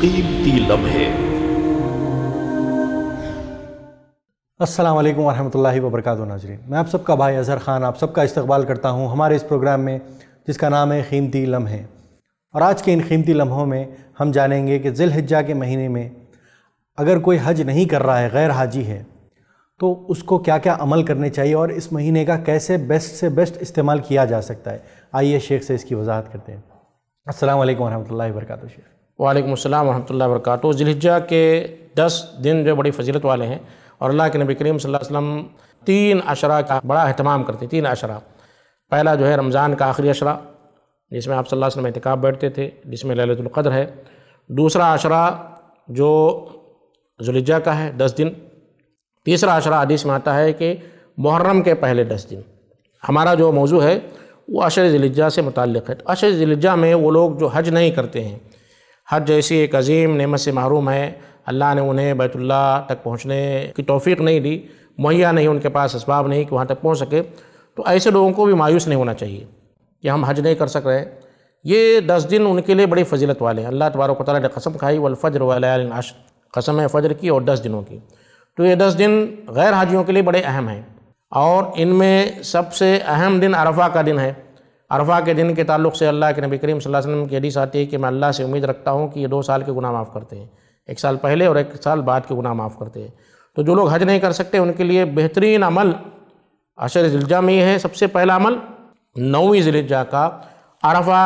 कीमती लम्हे अस्सलाम वालेकुम वरहमतुल्लाहि नाजरीन मैं आप सबका भाई अजहर ख़ान आप सबका इस्तकबाल करता हूँ हमारे इस प्रोग्राम में जिसका नाम है कीमती लम्हे और आज के इन कीमती लम्हों में हम जानेंगे कि जिलहजा के महीने में अगर कोई हज नहीं कर रहा है गैर हाजी है तो उसको क्या क्या अमल करने चाहिए और इस महीने का कैसे बेस्ट से बेस्ट इस्तेमाल किया जा सकता है आइए शेख से इसकी वजाहत करते हैं असल वरहमल वर्क शेख वालेकुम अस्सलाम वरहमल वर्क जिलहिजा के दस दिन जो बड़ी फजीलत वाले हैं और अल्लाह के नबी करीम वसल्लम तीन अशरा का बड़ा अहतमाम करते तीन अशरा पहला जो है रमज़ान का आखिरी अशरा जिसमें आप सल्लल्लाहु अलैहि वसल्लम एहतिकाब बैठते थे जिसमें ललतुल्क़द्र है दूसरा अशरा जो जुलिजा का है दस दिन तीसरा अशरा हदीस में आता है कि मुहर्रम के पहले दस दिन हमारा जो मौजू है वो अशर जिलजा से मुतक़ है तो अशर जिलजा में वो लोग जो हज नहीं करते हैं हज जैसी एक अजीम नेमत से महरूम है अल्लाह ने उन्हें बैतुल्ला तक पहुँचने की तोफ़ी नहीं दी मुहैया नहीं उनके पास इसबाब नहीं कि वहाँ तक पहुँच सके तो ऐसे लोगों को भी मायूस नहीं होना चाहिए कि हम हज नहीं कर सक रहे ये दस दिन उनके लिए बड़ी फजीलत वाले हैं अल्लाह तबारक ताली ने कसम खाई वलफ़जर वालश कसम है फ़जर की और दस दिनों की तो ये दस दिन गैर हाजियों के लिए बड़े अहम हैं और इनमें सबसे अहम दिन अरफा का दिन है अरफा के दिन के तल्ल से अल्लाह के नबी करीम सल्लल्लाहु अलैहि वसल्लम की हदीस आती है कि मैं अल्लाह से उम्मीद रखता हूँ कि ये दो साल के गुनाह माफ़ करते हैं एक साल पहले और एक साल बाद के गुनाह माफ़ करते हैं तो जो लोग हज नहीं कर सकते उनके लिए बेहतरीन अमल अशर जिलजा में है सबसे पहला अमल नौवीं जिलजा का अरफा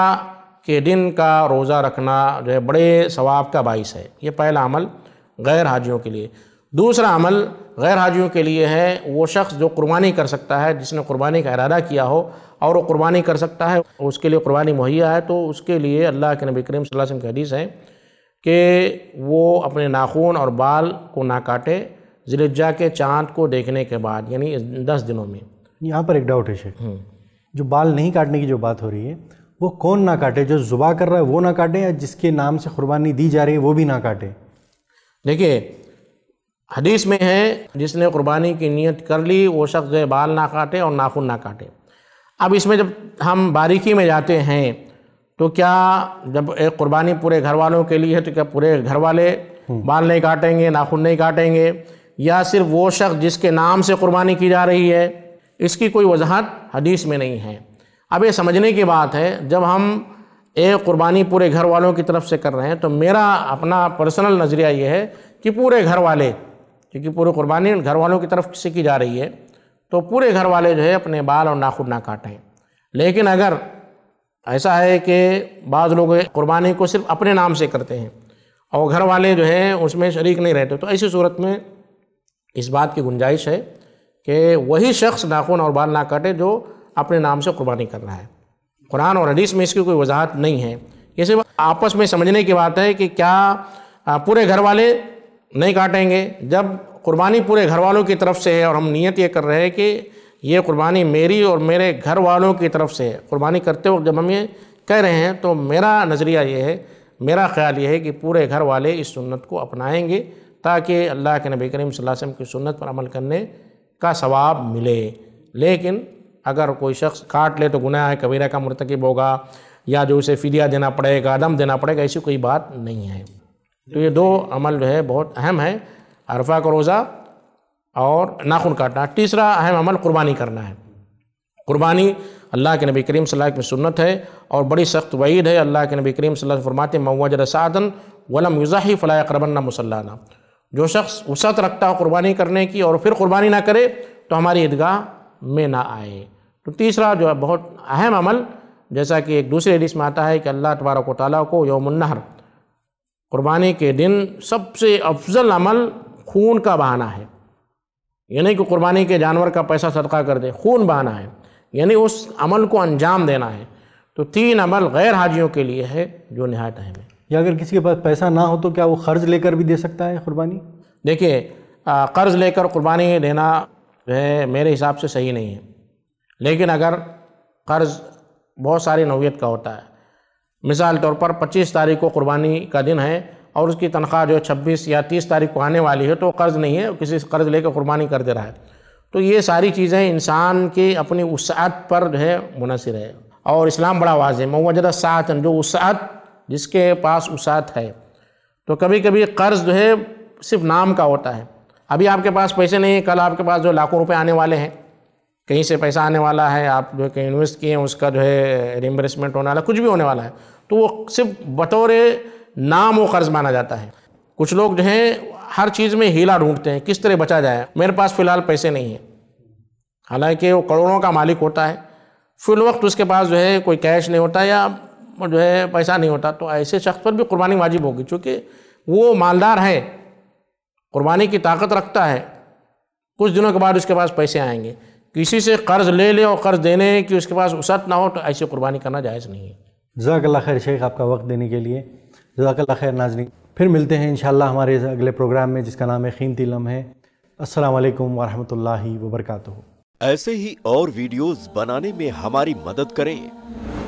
के दिन का रोज़ा रखना जो है बड़े सवाब का बाइस है ये पहला अमल गैर हाजियों के लिए दूसरा अमल गैर हाजियों के लिए है वो शख्स जो कुर्बानी कर सकता है जिसने कुर्बानी का इरादा किया हो और वो कुर्बानी कर सकता है उसके लिए कुर्बानी मुहैया है तो उसके लिए अल्लाह के नबी करीम वसल्लम की हदीस है कि वो अपने नाखून और बाल को ना काटे जिलज्जा के चाँद को देखने के बाद यानी दस दिनों में यहाँ पर एक डाउट है शेख हम्म। जो बाल नहीं काटने की जो बात हो रही है वो कौन ना काटे जो जुबा कर रहा है वो ना काटे या जिसके नाम से कुर्बानी दी जा रही है वो भी ना काटे देखिए हदीस में है जिसने कुर्बानी की नीयत कर ली वो शख्स है बाल ना काटे और नाखून ना काटे अब इसमें जब हम बारीकी में जाते हैं तो क्या जब एक कुर्बानी पूरे घर वालों के लिए है तो क्या पूरे घर वाले हम्म। बाल नहीं काटेंगे नाखून नहीं काटेंगे या सिर्फ वो शख्स जिसके नाम से कुर्बानी की जा रही है इसकी कोई वजाहत हदीस में नहीं है अब ये समझने की बात है जब हम एक कुर्बानी पूरे घर वालों की तरफ से कर रहे हैं तो मेरा अपना पर्सनल नज़रिया ये है कि पूरे घर वाले क्योंकि पूरे कुर्बानी घर वालों की तरफ से की जा रही है तो पूरे घर वाले जो है अपने बाल और नाखून ना काटें लेकिन अगर ऐसा है कि बाज़ लोग कुर्बानी को सिर्फ अपने नाम से करते हैं और घर वाले जो हैं उसमें शरीक नहीं रहते तो ऐसी सूरत में इस बात की गुंजाइश है कि वही शख्स नाखून और बाल ना काटे जो अपने नाम से कुर्बानी कर रहा है कुरान और हदीस में इसकी कोई वजाहत नहीं है ये सिर्फ आपस में समझने की बात है कि क्या पूरे घर वाले नहीं काटेंगे जब कुर्बानी पूरे घर वालों की तरफ से है और हम नीयत ये कर रहे हैं कि ये कुर्बानी मेरी और मेरे घर वालों की तरफ से है कुर्बानी करते वक्त जब हम ये कह रहे हैं तो मेरा नज़रिया ये है मेरा ख्याल ये है कि पूरे घर वाले इस सुन्नत को अपनाएंगे ताकि अल्लाह के नबी करीम वसम की सुन्नत पर अमल करने का सवाब मिले लेकिन अगर कोई शख्स काट ले तो गुनाह है कबीरा का मरतकब होगा या जो उसे फिदिया देना पड़ेगा दम देना पड़ेगा ऐसी कोई बात नहीं है तो ये दो अमल जो है बहुत अहम है अरफा का रोज़ा और नाखून काटना तीसरा अहम अमल कुर्बानी करना है कुर्बानी अल्लाह के नबी करीम सल्लल्लाहु अलैहि वसल्लम सुन्नत है और बड़ी सख्त वईद है अल्लाह के नबी करीम सल्लल्लाहु अलैहि वसल्लम फरमाते मवजर सादन वलम युज़ाही फ़ला करबन्ना मुसल्लाना जो शख्स वसत रखता हो कुर्बानी करने की और फिर कुर्बानी ना करे तो हमारी ईदगाह में ना आए तो तीसरा जो है बहुत अहम अमल जैसा कि एक दूसरे हदीस में आता है कि अल्लाह तबारक वाली को यौमनहर कुर्बानी के दिन सबसे अफजल अमल खून का बहाना है यानी कि कुर्बानी के जानवर का पैसा सदका कर दे खून बहाना है यानी उस अमल को अंजाम देना है तो तीन अमल गैर हाजियों के लिए है जो नहायत अहम है या अगर किसी के पास पैसा ना हो तो क्या वो कर्ज़ लेकर भी दे सकता है कुर्बानी देखिए कर्ज़ लेकर कुर्बानी देना जो है मेरे हिसाब से सही नहीं है लेकिन अगर कर्ज़ बहुत सारी नौीयत का होता है मिसाल तौर पर 25 तारीख को कुर्बानी का दिन है और उसकी तनख्वाह जो 26 या 30 तारीख को आने वाली है तो कर्ज़ नहीं है किसी से कर्ज़ लेकर कुर्बानी कर दे रहा है तो ये सारी चीज़ें इंसान की अपनी वसात पर जो है मुनसर है और इस्लाम बड़ा वाज है मवजदा सातन जो वसात जिसके पास वसात है तो कभी कभी कर्ज़ जो है सिर्फ नाम का होता है अभी आपके पास पैसे नहीं है कल आपके पास जो लाखों रुपये आने वाले हैं कहीं से पैसा आने वाला है आप जो कि इन्वेस्ट किए हैं उसका जो है रिम्बर्समेंट होने वाला कुछ भी होने वाला है तो वो सिर्फ बतौर नाम वो कर्ज़ माना जाता है कुछ लोग जो हैं हर चीज़ में हीला ढूंढते हैं किस तरह बचा जाए मेरे पास फ़िलहाल पैसे नहीं हैं हालांकि वो करोड़ों का मालिक होता है फिल वक्त उसके पास जो है कोई कैश नहीं होता या जो है पैसा नहीं होता तो ऐसे शख्स पर भी कुर्बानी वाजिब होगी चूँकि वो मालदार है कुर्बानी की ताकत रखता है कुछ दिनों के बाद उसके पास पैसे आएंगे किसी से कर्ज ले लें और कर्ज देने कि उसके पास उसत ना हो तो ऐसी कुर्बानी करना जायज़ नहीं है जजाकल्ला खैर शेख आपका वक्त देने के लिए जजाकल्ला खैर नाजनी फिर मिलते हैं इन हमारे अगले प्रोग्राम में जिसका नाम है कीमती लम्हे असलकम वरहमल वबरक ऐसे ही और वीडियोज़ बनाने में हमारी मदद करें